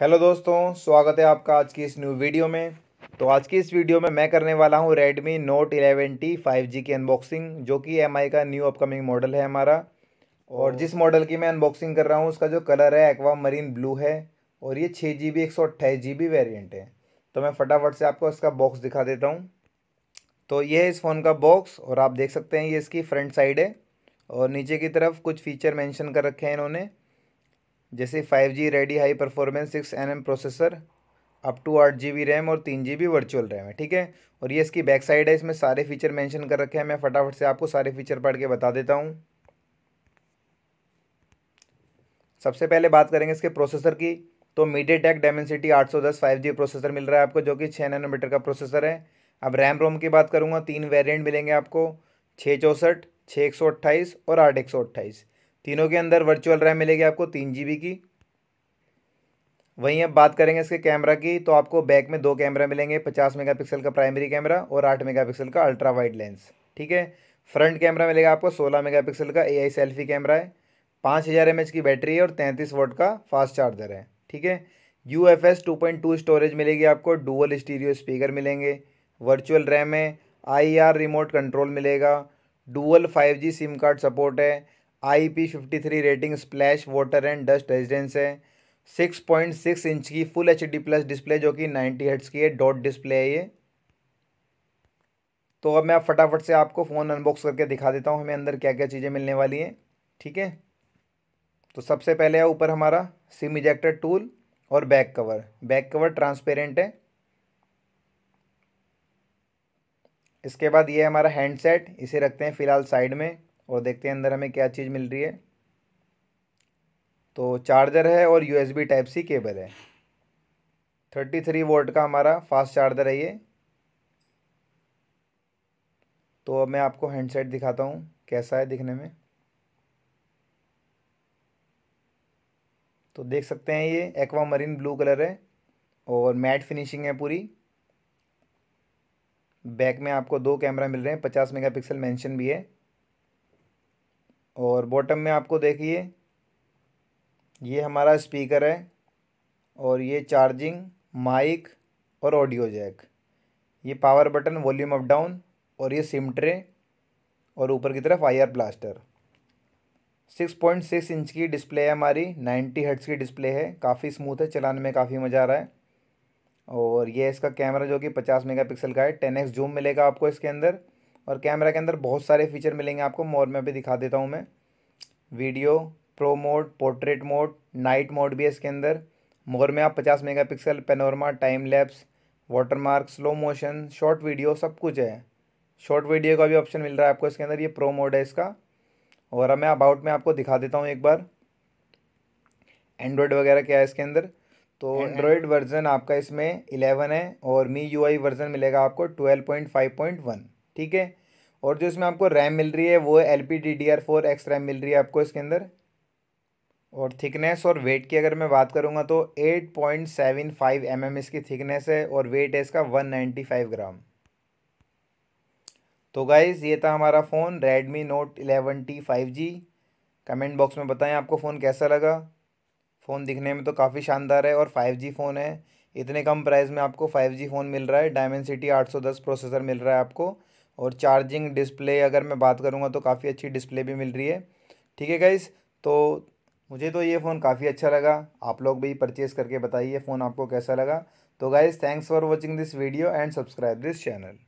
hello दोस्तों स्वागत है आपका आज की इस न्यू वीडियो में तो आज की इस वीडियो में मैं करने वाला हूँ Redmi Note टी फाइव की अनबॉक्सिंग जो कि एम का न्यू अपकमिंग मॉडल है हमारा और जिस मॉडल की मैं अनबॉक्सिंग कर रहा हूँ उसका जो कलर है एक्वा मरीन ब्लू है और ये छः जी बी एक सौ अट्ठाईस जी बी वेरियंट है तो मैं फटाफट से आपको इसका बॉक्स दिखा देता हूँ तो ये है इस फ़ोन का बॉक्स और आप देख सकते हैं ये इसकी फ्रंट साइड है और नीचे की तरफ कुछ फ़ीचर मैंशन कर रखे हैं इन्होंने जैसे five G ready high performance six N processor up to आठ जी बी रैम और तीन जी बी वर्चुअल रैम है ठीक है और ये इसकी बैक साइड है इसमें सारे फीचर मेंशन कर रखे हैं मैं फटाफट से आपको सारे फीचर पढ़ के बता देता हूँ सबसे पहले बात करेंगे इसके प्रोसेसर की तो मीडिया टेक डायमेंसिटी आठ सौ दस फाइव जी प्रोसेसर मिल रहा है आपको जो कि छः नैनोमीटर का प्रोसेसर है अब रैम रोम की बात करूँगा तीन वेरियंट मिलेंगे आपको छः चौंसठ छः एक सौ अट्ठाईस और आठ एक सौ अट्ठाईस तीनों के अंदर वर्चुअल रैम मिलेगी आपको तीन जी की वहीं अब बात करेंगे इसके कैमरा की तो आपको बैक में दो कैमरा मिलेंगे पचास मेगापिक्सल का प्राइमरी कैमरा और आठ मेगापिक्सल का अल्ट्रा वाइड लेंस ठीक है फ्रंट कैमरा मिलेगा आपको सोलह मेगापिक्सल का एआई सेल्फी कैमरा है पाँच हज़ार एम की बैटरी है और तैंतीस वोट का फास्ट चार्जर है ठीक है U F S two point two storage मिलेगी आपको डुअल स्टीरियो स्पीकर मिलेंगे वर्चुअल रैम है आई आर रिमोट कंट्रोल मिलेगा dual five G SIM card support है I P fifty three rating splash water and dust resistance है six point six inch की full H D plus display जो कि ninety hertz की है dot display है ये तो अब मैं फटाफट से आपको फ़ोन अनबॉक्स करके दिखा देता हूँ हमें अंदर क्या क्या चीज़ें मिलने वाली हैं ठीक है तो सबसे पहले है ऊपर हमारा सिम इजेक्टर टूल और back cover back cover transparent है इसके बाद ये हमारा हैंडसेट इसे रखते हैं फ़िलहाल साइड में और देखते हैं अंदर हमें क्या चीज़ मिल रही है तो चार्जर है और यू टाइप सी केबल है थर्टी थ्री वोल्ट का हमारा फास्ट चार्जर है ये तो अब मैं आपको हैंडसेट दिखाता हूँ कैसा है दिखने में तो देख सकते हैं ये एक्वा मरीन ब्लू कलर है और मैट फिनिशिंग है पूरी बैक में आपको दो कैमरा मिल रहे हैं पचास मेगापिक्सल मेंशन भी है और बॉटम में आपको देखिए ये हमारा स्पीकर है और ये चार्जिंग माइक और ऑडियो जैक ये power button volume up down और ये सिम ट्रे और ऊपर की तरफ I R blaster six point six inch की डिस्प्ले है हमारी नाइन्टी हर्ट्स की डिस्प्ले है काफ़ी स्मूथ है चलाने में काफ़ी मज़ा आ रहा है और ये इसका कैमरा जो कि पचास मेगापिक्सल का है टेन एक्स जूम मिलेगा आपको इसके अंदर और कैमरा के अंदर बहुत सारे फीचर मिलेंगे आपको मोर में भी दिखा देता हूँ मैं video pro mode portrait mode night mode भी है इसके अंदर मोर में आप 50 megapixel panorama time lapse water mark slow motion short video सब कुछ है शॉर्ट वीडियो का भी ऑप्शन मिल रहा है आपको इसके अंदर ये प्रो मोड है इसका और अब मैं अबाउट में आपको दिखा देता हूँ एक बार एंड्रॉयड वगैरह क्या है इसके अंदर तो एंड्रॉयड वर्जन आपका इसमें 11 है और मी यूआई वर्जन मिलेगा आपको 12.5.1 ठीक है और जो इसमें आपको रैम मिल रही है वो है L P D D R four X RAM मिल रही है आपको इसके अंदर और थिकनेस और वेट की अगर मैं बात करूँगा तो eight point seven five M M इसकी थिकनेस है और वेट है इसका वन नाइन्टी फाइव ग्राम तो गाइज़ ये था हमारा phone Redmi note eleven T five G comment box में बताएं आपको फ़ोन कैसा लगा फ़ोन दिखने में तो काफ़ी शानदार है और फाइव जी फ़ोन है इतने कम प्राइस में आपको फाइव जी फ़ोन मिल रहा है डायमेंड सिटी आठ सौ दस प्रोसेसर मिल रहा है आपको और चार्जिंग डिस्प्ले अगर मैं बात करूँगा तो काफ़ी अच्छी डिस्प्ले भी मिल रही है ठीक है गाइस तो मुझे तो ये फ़ोन काफ़ी अच्छा लगा आप लोग भी परचेज़ करके बताइए फ़ोन आपको कैसा लगा तो guys thanks for watching this video and subscribe this channel